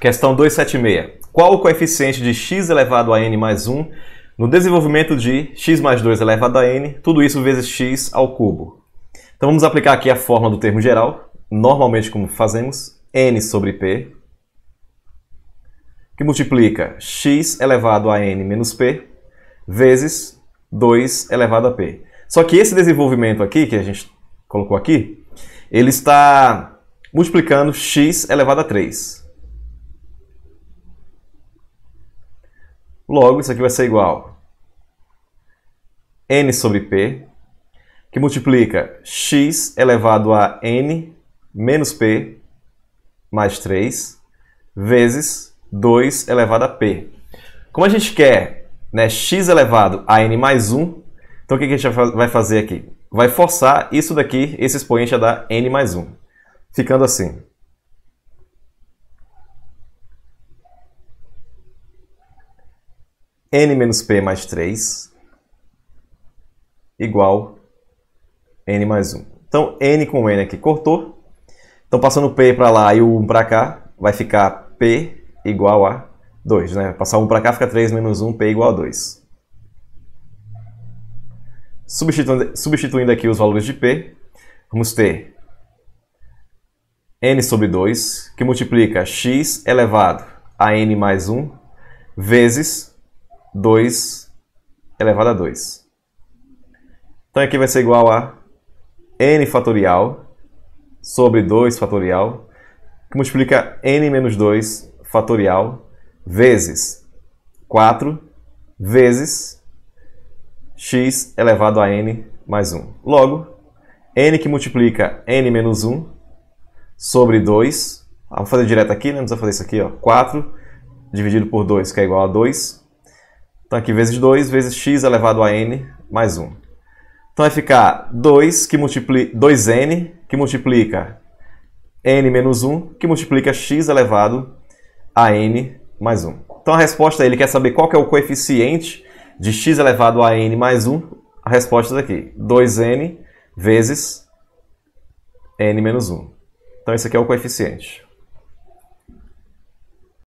Questão 276. Qual o coeficiente de x elevado a n mais 1 no desenvolvimento de x mais 2 elevado a n, tudo isso vezes x ao cubo? Então vamos aplicar aqui a forma do termo geral, normalmente como fazemos, n sobre p, que multiplica x elevado a n menos p vezes 2 elevado a p. Só que esse desenvolvimento aqui, que a gente colocou aqui, ele está multiplicando x elevado a 3. Logo, isso aqui vai ser igual n sobre p, que multiplica x elevado a n menos p mais 3 vezes 2 elevado a p. Como a gente quer né, x elevado a n mais 1, então o que a gente vai fazer aqui? Vai forçar isso daqui, esse expoente a dar n mais 1, ficando assim. n menos p mais 3 igual n mais 1. Então, n com n aqui cortou. Então, passando o p para lá e o 1 para cá, vai ficar p igual a 2. Né? Passar 1 para cá fica 3 menos 1, p igual a 2. Substituindo, substituindo aqui os valores de p, vamos ter n sobre 2, que multiplica x elevado a n mais 1 vezes 2 elevado a 2. Então aqui vai ser igual a n fatorial sobre 2 fatorial, que multiplica n menos 2 fatorial vezes 4 vezes x elevado a n mais 1. Logo, n que multiplica n menos 1 sobre 2, ah, vamos fazer direto aqui, né? não precisa fazer isso aqui, ó, 4 dividido por 2, que é igual a 2, então aqui vezes 2 vezes x é elevado a n mais 1. Então vai ficar 2 que multiplica 2n que multiplica n menos 1 que multiplica x elevado a n mais 1. Então a resposta é, ele quer saber qual que é o coeficiente de x elevado a n mais 1. A resposta daqui, é 2n vezes n menos 1. Então esse aqui é o coeficiente.